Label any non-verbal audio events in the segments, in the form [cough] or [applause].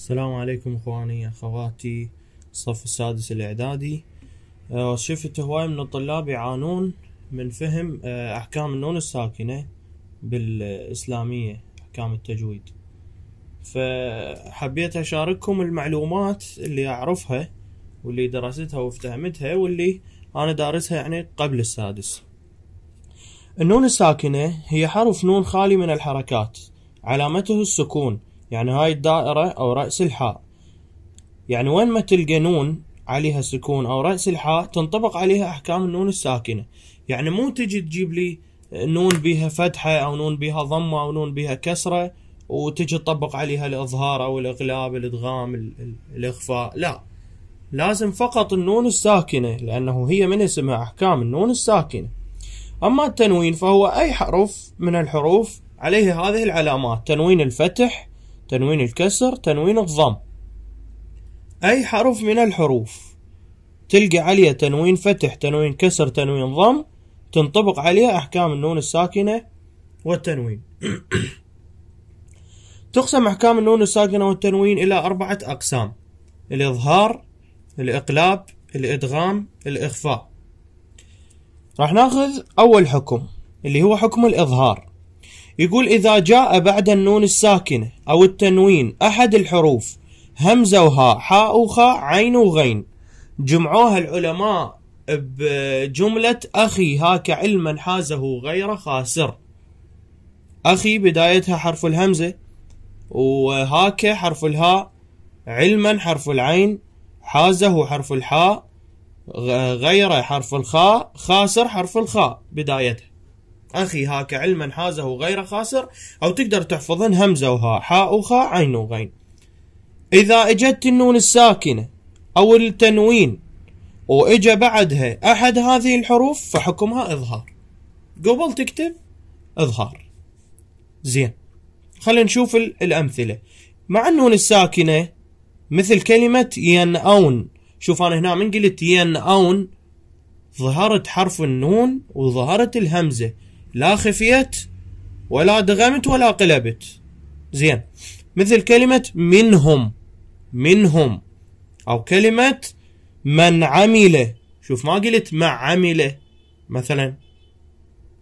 السلام عليكم اخواني اخواتي الصف السادس الاعدادي آه، شفت هواي من الطلاب يعانون من فهم آه، احكام النون الساكنه بالاسلاميه احكام التجويد فحبيت اشارككم المعلومات اللي اعرفها واللي درستها وافتهمتها واللي انا دارسها يعني قبل السادس النون الساكنه هي حرف نون خالي من الحركات علامته السكون يعني هاي الدائرة أو رأس الحاء يعني وين ما تلقى نون عليها سكون أو رأس الحاء تنطبق عليها أحكام النون الساكنة يعني مو تجي تجيب لي نون بها فتحة أو نون بها ضمة أو نون بها كسرة وتجي تطبق عليها الإظهار أو الإغلاب الإدغام الإخفاء لا لازم فقط النون الساكنة لأنه هي من اسمها أحكام النون الساكنة أما التنوين فهو أي حرف من الحروف عليه هذه العلامات تنوين الفتح تنوين الكسر تنوين الضم أي حرف من الحروف تلقى عليها تنوين فتح تنوين كسر تنوين ضم تنطبق عليها أحكام النون الساكنة والتنوين [coughs] تقسم أحكام النون الساكنة والتنوين إلى أربعة أقسام الإظهار الإقلاب الإدغام الإخفاء راح ناخذ أول حكم اللي هو حكم الإظهار يقول إذا جاء بعد النون الساكنة أو التنوين أحد الحروف همزة وهاء حاء وخاء عين وغين جمعوها العلماء بجملة أخي هاك علما حازه غير خاسر أخي بدايتها حرف الهمزة وهاك حرف الهاء علما حرف العين حازه حرف الحاء غير حرف الخاء خاسر حرف الخاء بدايتها أخي هاك علما حازه غير خاسر أو تقدر تحفظن همزة وهاء حاء وخاء عين وغين إذا إجت النون الساكنة أو التنوين وإجا بعدها أحد هذه الحروف فحكمها إظهار قبل تكتب إظهار زين خلينا نشوف الأمثلة مع النون الساكنة مثل كلمة ين أون شوف أنا هنا من قلت ين أون ظهرت حرف النون وظهرت الهمزة لا خفيت ولا دغمت ولا قلبت زين مثل كلمة منهم منهم أو كلمة من عمل شوف ما قلت مع عمل مثلا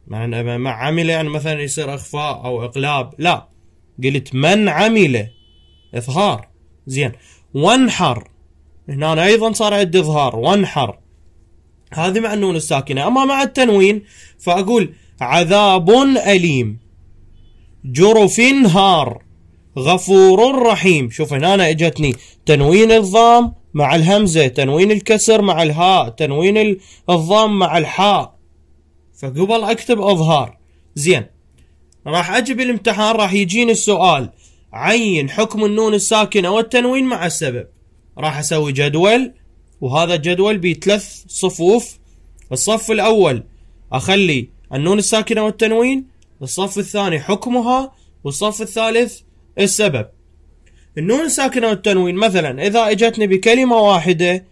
مع مع عمل يعني مثلا يصير إخفاء أو إقلاب لا قلت من عمل إظهار زين وانحر هنا أيضا صار عندي إظهار وانحر هذه مع النون الساكنة أما مع التنوين فأقول عذاب أليم جرف هار غفور رحيم شوف هنا اجتني تنوين الضام مع الهمزة تنوين الكسر مع الهاء تنوين الضام مع الحاء فقبل اكتب اظهار زين راح اجي الامتحان راح يجيني السؤال عين حكم النون الساكنة والتنوين مع السبب راح اسوي جدول وهذا الجدول بثلاث صفوف الصف الاول اخلي النون الساكنة والتنوين الصف الثاني حكمها والصف الثالث السبب النون الساكنة والتنوين مثلا إذا إجتني بكلمة واحدة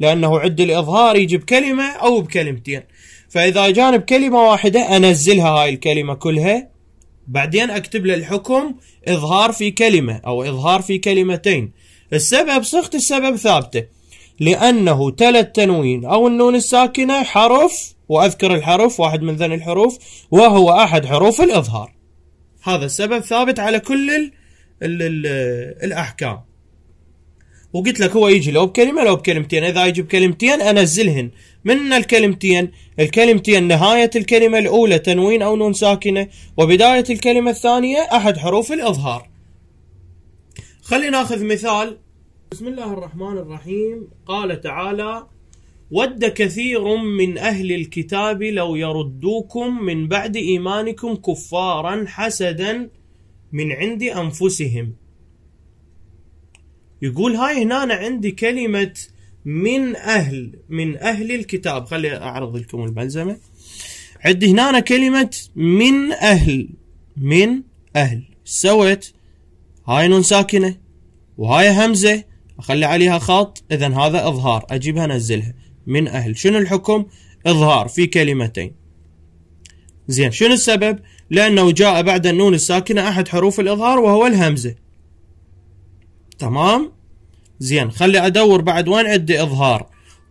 لأنه عد الإظهار يجي بكلمة أو بكلمتين فإذا جاني بكلمة واحدة أنزلها هاي الكلمة كلها بعدين أكتب له الحكم إظهار في كلمة أو إظهار في كلمتين السبب صيغة السبب ثابتة لأنه تلت التنوين أو النون الساكنة حرف وأذكر الحرف واحد من ذن الحروف وهو أحد حروف الإظهار هذا السبب ثابت على كل الـ الـ الـ الأحكام وقلت لك هو يجي لو بكلمة لو بكلمتين إذا يجي بكلمتين أنزلهن من الكلمتين الكلمتين نهاية الكلمة الأولى تنوين أو نون ساكنة وبداية الكلمة الثانية أحد حروف الإظهار خلينا ناخذ مثال بسم الله الرحمن الرحيم قال تعالى ود كثير من أهل الكتاب لو يردوكم من بعد إيمانكم كفارا حسدا من عند أنفسهم يقول هاي هنا أنا عندي كلمة من أهل من أهل الكتاب خلي أعرض لكم الملزمة عندي هنا أنا كلمة من أهل من أهل سوت هاي نون ساكنة وهاي همزة أخلي عليها خط إذا هذا إظهار أجيبها أنزلها من أهل شنو الحكم إظهار في كلمتين زين شنو السبب لأنه جاء بعد النون الساكنة أحد حروف الإظهار وهو الهمزة تمام زين خلي أدور بعد وين عندي إظهار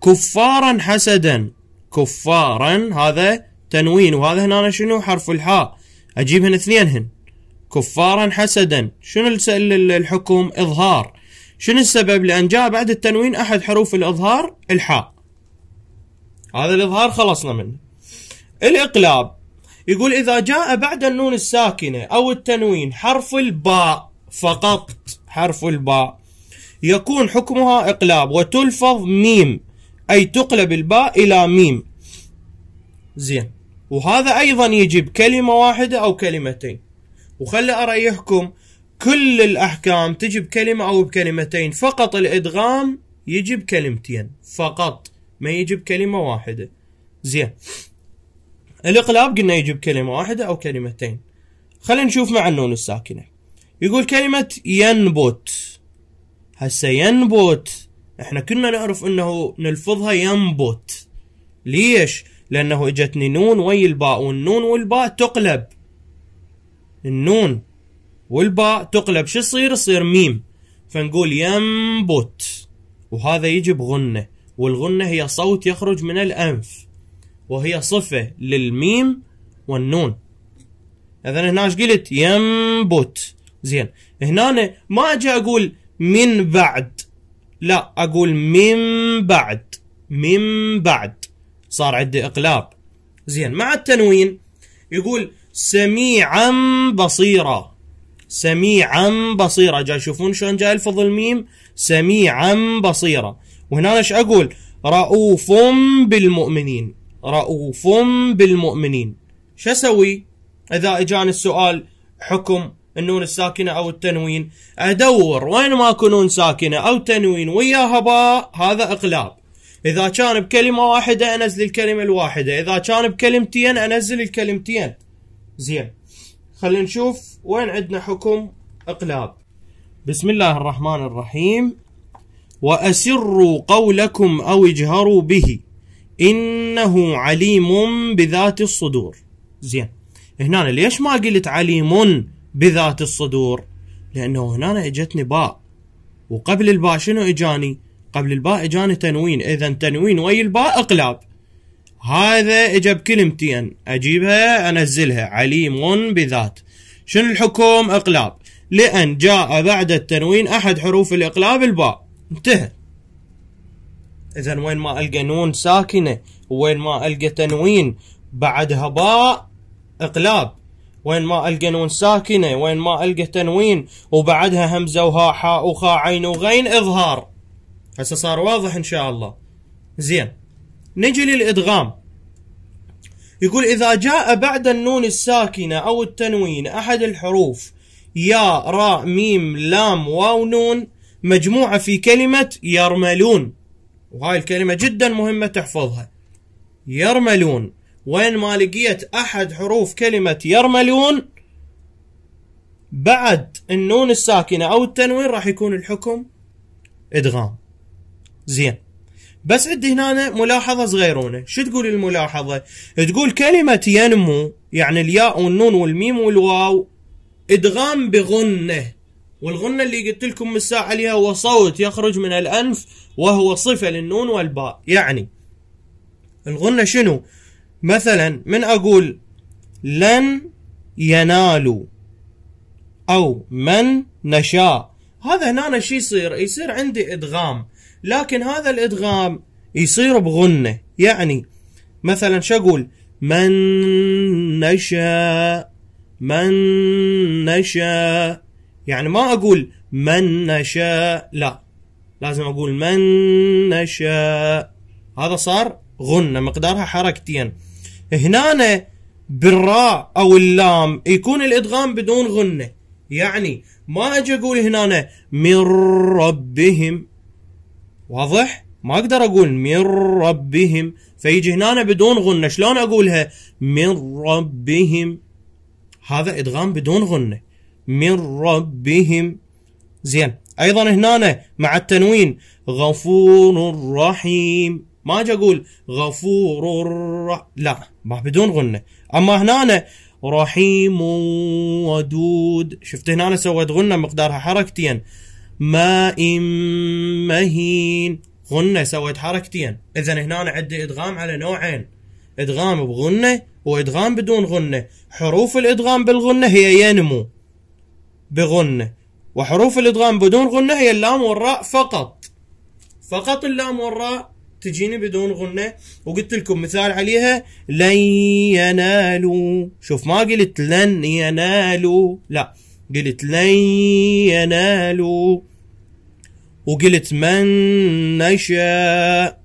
كفارا حسدا كفارا هذا تنوين وهذا هنا شنو حرف الحاء أجيب هنا اثنينهن كفارا حسدا شنو الحكم إظهار شنو السبب لأن جاء بعد التنوين أحد حروف الإظهار الحاء هذا الإظهار خلصنا منه الإقلاب يقول إذا جاء بعد النون الساكنة أو التنوين حرف الباء فقط حرف الباء يكون حكمها إقلاب وتلفظ ميم أي تقلب الباء إلى ميم زين وهذا أيضا يجيب كلمة واحدة أو كلمتين وخلي أريحكم كل الأحكام تجب كلمه أو بكلمتين فقط الإدغام يجب كلمتين فقط ما يجي بكلمة واحده زين الاقلاب قلنا يجي بكلمة واحده او كلمتين خلينا نشوف مع النون الساكنه يقول كلمه ينبت هسه ينبت احنا كنا نعرف انه نلفظها ينبت ليش لانه اجتني نون ويا الباء والنون والباء تقلب النون والباء تقلب شو يصير يصير ميم فنقول ينبت وهذا يجي بغنه والغنة هي صوت يخرج من الأنف وهي صفة للميم والنون إذا هنا ايش قلت ينبت زين هنا ما أجي أقول من بعد لا أقول من بعد من بعد صار عندي إقلاب زين مع التنوين يقول سميعا بصيرا سميعا بصيرا جاي شوفون شلون جاي الفظ الميم سميعا بصيرا وهنا ايش اقول رؤوف بالمؤمنين رؤوف بالمؤمنين شو اسوي اذا اجاني السؤال حكم النون الساكنه او التنوين ادور وين ما نون ساكنه او تنوين وياها باء هذا اقلاب اذا كان بكلمه واحده انزل الكلمه الواحده اذا كان بكلمتين انزل الكلمتين زين خلينا نشوف وين عندنا حكم اقلاب بسم الله الرحمن الرحيم وأسروا قولكم أو اجهروا به إنه عليم بذات الصدور زين هنا ليش ما قلت عليم بذات الصدور لأنه هنا اجتني باء وقبل الباء شنو اجاني قبل الباء اجاني تنوين اذا تنوين ويا الباء اقلاب هذا اجا بكلمتين اجيبها انزلها عليم بذات شنو الحكم اقلاب لان جاء بعد التنوين احد حروف الاقلاب الباء انتهى اذا وين ما القى نون ساكنه وين ما القى تنوين بعد هباء اقلاب وين ما القى نون ساكنه وين ما القى تنوين وبعدها همزه وها حاء وخاء عين وغين اظهار هسه صار واضح ان شاء الله زين نجي للادغام يقول اذا جاء بعد النون الساكنه او التنوين احد الحروف يا راء ميم لام واو نون مجموعة في كلمة يرملون وهاي الكلمة جدا مهمة تحفظها يرملون وين ما لقيت أحد حروف كلمة يرملون بعد النون الساكنة أو التنوين راح يكون الحكم إدغام زين بس عندي هنا ملاحظة صغيرونة شو تقول الملاحظة تقول كلمة ينمو يعني الياء والنون والميم والواو إدغام بغنه والغنة اللي قلت لكم من عليها هو صوت يخرج من الأنف وهو صفة للنون والباء يعني الغنة شنو مثلا من أقول لن ينالوا أو من نشاء هذا هنا شو يصير يصير عندي إدغام لكن هذا الإدغام يصير بغنة يعني مثلا شو أقول من نشاء من نشاء يعني ما أقول من نشاء لا لازم أقول من نشاء هذا صار غنة مقدارها حركتين هنا بالراء أو اللام يكون الإدغام بدون غنة يعني ما أجي أقول هنا من ربهم واضح؟ ما أقدر أقول من ربهم فيجي هنا بدون غنة شلون أقولها من ربهم هذا إدغام بدون غنة من ربهم زين ايضا هنا مع التنوين غفور رحيم ما اجي اقول غفور رح... لا ما بدون غنه اما هنا رحيم ودود شفت هنا سويت غنه مقدارها حركتين ماء مهين غنه سويت حركتين اذا هنا عندي ادغام على نوعين ادغام بغنه وادغام بدون غنه حروف الادغام بالغنه هي ينمو بغنة وحروف الإدغام بدون غنة هي اللام والراء فقط فقط اللام والراء تجيني بدون غنة وقلت لكم مثال عليها لن ينالوا شوف ما قلت لن ينالوا لا قلت لن ينالوا وقلت من نشاء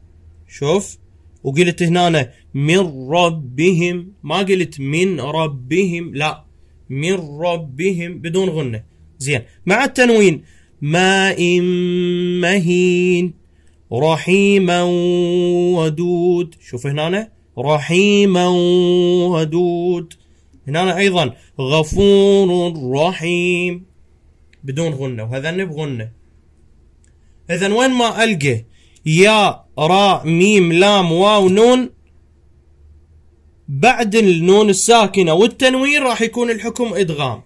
شوف وقلت هنا من ربهم ما قلت من ربهم لا من ربهم بدون غنة زين مع التنوين ماء مهين رحيما ودود شوف هنا رحيما ودود هنا ايضا غفور رحيم بدون غنه وهذا بغنه اذا وين ما القى يا را ميم لام واو نون بعد النون الساكنة والتنوين راح يكون الحكم إدغام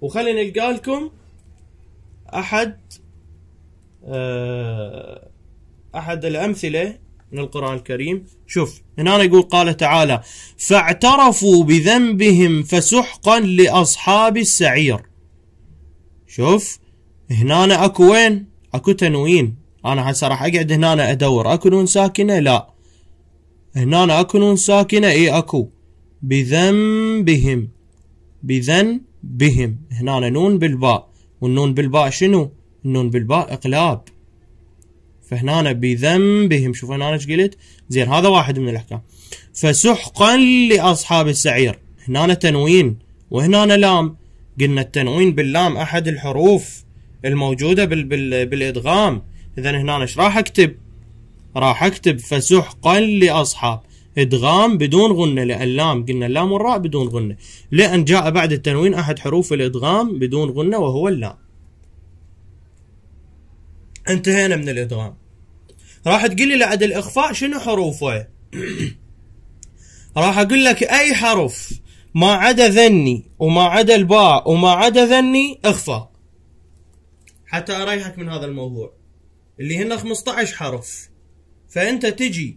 وخلينا نلقى لكم أحد آه، أحد الأمثلة من القرآن الكريم شوف هنا يقول قال تعالى فاعترفوا بذنبهم فسحقا لأصحاب السعير شوف هنا أكو وين أكو تنوين أنا هسه راح أقعد هنا أدور أكو نون ساكنة لا هنا أكن ساكنة إي أكو بذنبهم بذنبهم هنا نون بالباء والنون بالباء شنو؟ النون بالباء إقلاب فهنا بذنبهم شوف هنا ايش قلت؟ زين هذا واحد من الأحكام فسحقا لأصحاب السعير هنا تنوين وهنا لام قلنا التنوين باللام أحد الحروف الموجودة بال بال بالإدغام إذا هنا ايش راح أكتب؟ راح أكتب فسحقا لأصحاب إدغام بدون غنة لألام قلنا اللام والراء بدون غنة لأن جاء بعد التنوين أحد حروف الإدغام بدون غنة وهو اللام انتهينا من الإدغام راح تقول لي لعد الإخفاء شنو حروفه [clears throat] راح أقول لك أي حرف ما عدا ذني وما عدا الباء وما عدا ذني إخفى حتى أريحك من هذا الموضوع اللي هن 15 حرف فانت تجي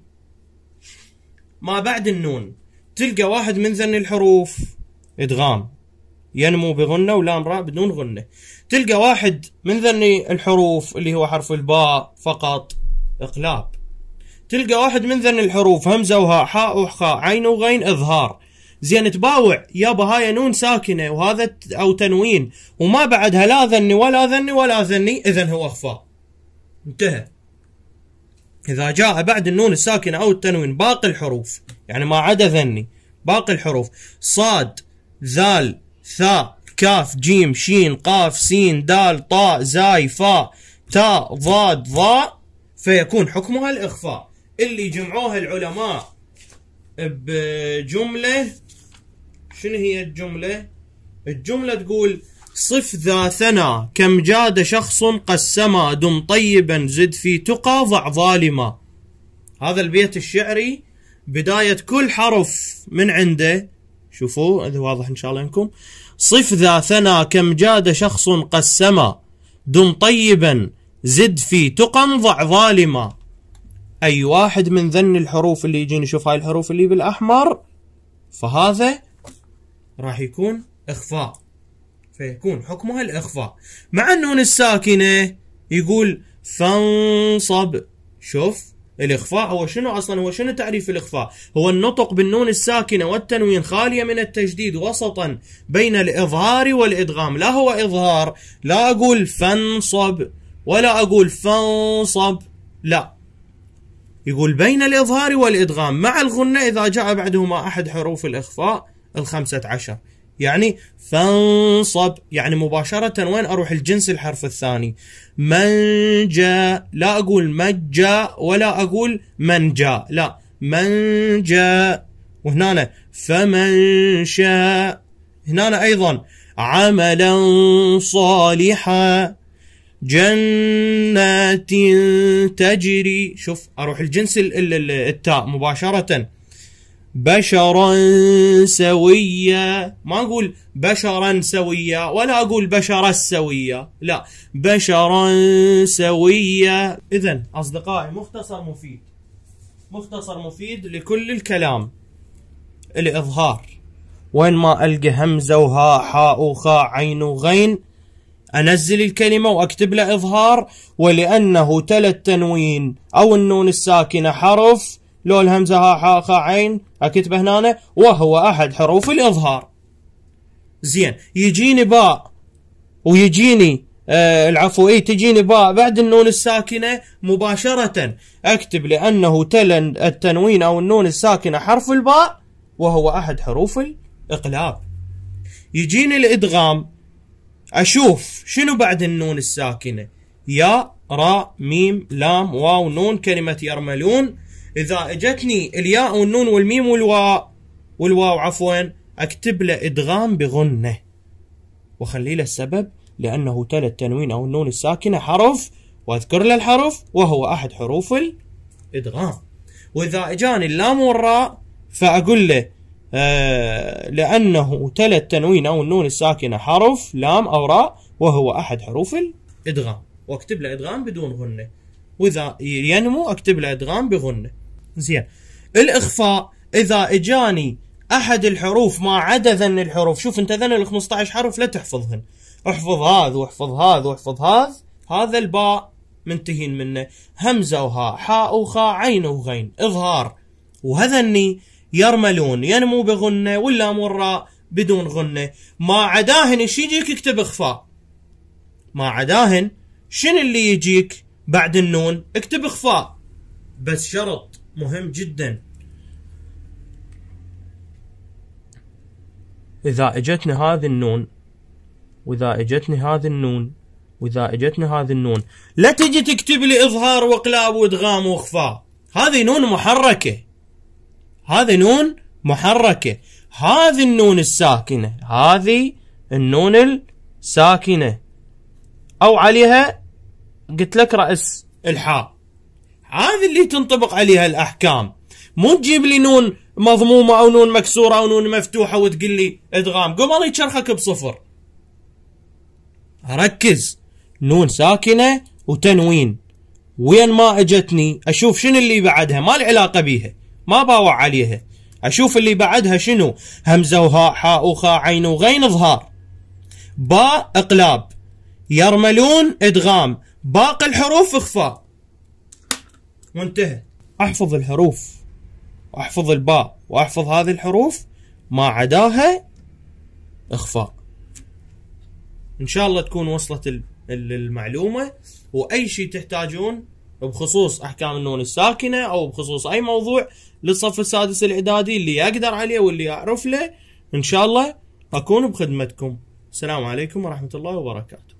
ما بعد النون تلقى واحد من ذن الحروف ادغام ينمو بغنة ولام راء بدون غنة تلقى واحد من ذن الحروف اللي هو حرف الباء فقط اقلاب تلقى واحد من ذن الحروف همزة وهاء حاء وخاء عين وغين اظهار زين تباوع يابا هاي نون ساكنة وهذا او تنوين وما بعدها لا ذني ولا ذني ولا ذني اذا هو اخفاء انتهى إذا جاء بعد النون الساكنة أو التنوين باقي الحروف يعني ما عدا ذني باقي الحروف صاد ذال ثاء كاف جيم شين قاف سين دال طاء زاي فاء تاء ضاد ضاء فيكون حكمها الإخفاء اللي جمعوها العلماء بجملة شنو هي الجملة؟ الجملة تقول صف ذا ثنا كم جاد شخص قسما دم طيبا زد في تقى ضع ظالما هذا البيت الشعري بداية كل حرف من عنده شوفوا هذا واضح إن شاء الله انكم صف ذا ثنا كم جاد شخص قسما دم طيبا زد في تقى ضع ظالما أي واحد من ذن الحروف اللي يجي نشوف هاي الحروف اللي بالأحمر فهذا راح يكون إخفاء فيكون حكمها الإخفاء مع النون الساكنة يقول فانصب شوف الإخفاء هو شنو أصلا هو شنو تعريف الإخفاء هو النطق بالنون الساكنة والتنوين خالية من التجديد وسطا بين الإظهار والإدغام لا هو إظهار لا أقول فانصب ولا أقول فانصب لا يقول بين الإظهار والإدغام مع الغنة إذا جاء بعدهما أحد حروف الإخفاء الخمسة عشر يعني فانصب يعني مباشرة وين أروح الجنس الحرف الثاني من جاء لا أقول مجا ولا أقول من جاء لا من جاء وهنا فمن شاء هنا أيضا عملا صالحا جنات تجري شوف أروح الجنس التاء مباشرة بشرا سويا ما أقول بشرا سويا ولا أقول بشرا السوية لا بشرا سويا إذا أصدقائي مختصر مفيد مختصر مفيد لكل الكلام الإظهار وين ما ألقى همزة وهاء حاء وخاء عين وغين أنزل الكلمة وأكتب له إظهار ولأنه تلى التنوين أو النون الساكنة حرف لو الهمزة ها حا خا عين اكتبه هنا وهو احد حروف الاظهار زين يجيني باء ويجيني آه العفو اي تجيني باء بعد النون الساكنة مباشرة اكتب لانه تلا التنوين او النون الساكنة حرف الباء وهو احد حروف الاقلاب يجيني الادغام اشوف شنو بعد النون الساكنة يا را ميم لام واو نون كلمة يرملون اذا اجتني الياء والنون والميم والواء والواو عفوا اكتب له ادغام بغنه واخلي له السبب لانه تل التنوين او النون الساكنه حرف واذكر له الحرف وهو احد حروف الادغام واذا اجاني اللام والراء فاقول له آه لانه تل التنوين او النون الساكنه حرف لام او راء وهو احد حروف الادغام واكتب له ادغام بدون غنه واذا ينمو اكتب له ادغام بغنه زين الاخفاء اذا اجاني احد الحروف ما عدا ذن الحروف شوف انت ذن ال 15 حرف لا تحفظهن احفظ هذا واحفظ هذا واحفظ هذا هذا الباء منتهين منه همزه وهاء حاء وخاء عين وغين اظهار وهذني يرملون ينمو بغنه ولا مرة بدون غنه ما عداهن ايش يجيك اكتب اخفاء ما عداهن شنو اللي يجيك بعد النون اكتب اخفاء بس شرط مهم جدا إذا إجتنا هذه النون وإذا إجتني هذه النون وإذا إجتني هذه النون لا تجي تكتب لي إظهار وقلاب وإدغام وإخفاء هذه نون محركة هذه نون محركة هذه النون الساكنة هذه النون الساكنة أو عليها قلت لك رأس الحاء هذه اللي تنطبق عليها الاحكام مو تجيب لي نون مضمومه او نون مكسوره او نون مفتوحه وتقول لي ادغام قوم الله شرخك بصفر ركز نون ساكنه وتنوين وين ما اجتني اشوف شنو اللي بعدها ما لي علاقه بيها ما باوع عليها اشوف اللي بعدها شنو همزه وهاء حاء وخاء عين وغين ظهار باء اقلاب يرملون ادغام باقي الحروف اخفاء وانتهى احفظ الحروف واحفظ الباء واحفظ هذه الحروف ما عداها اخفاء ان شاء الله تكون وصلت المعلومه واي شيء تحتاجون بخصوص احكام النون الساكنه او بخصوص اي موضوع للصف السادس الاعدادي اللي اقدر عليه واللي اعرف له ان شاء الله اكون بخدمتكم السلام عليكم ورحمه الله وبركاته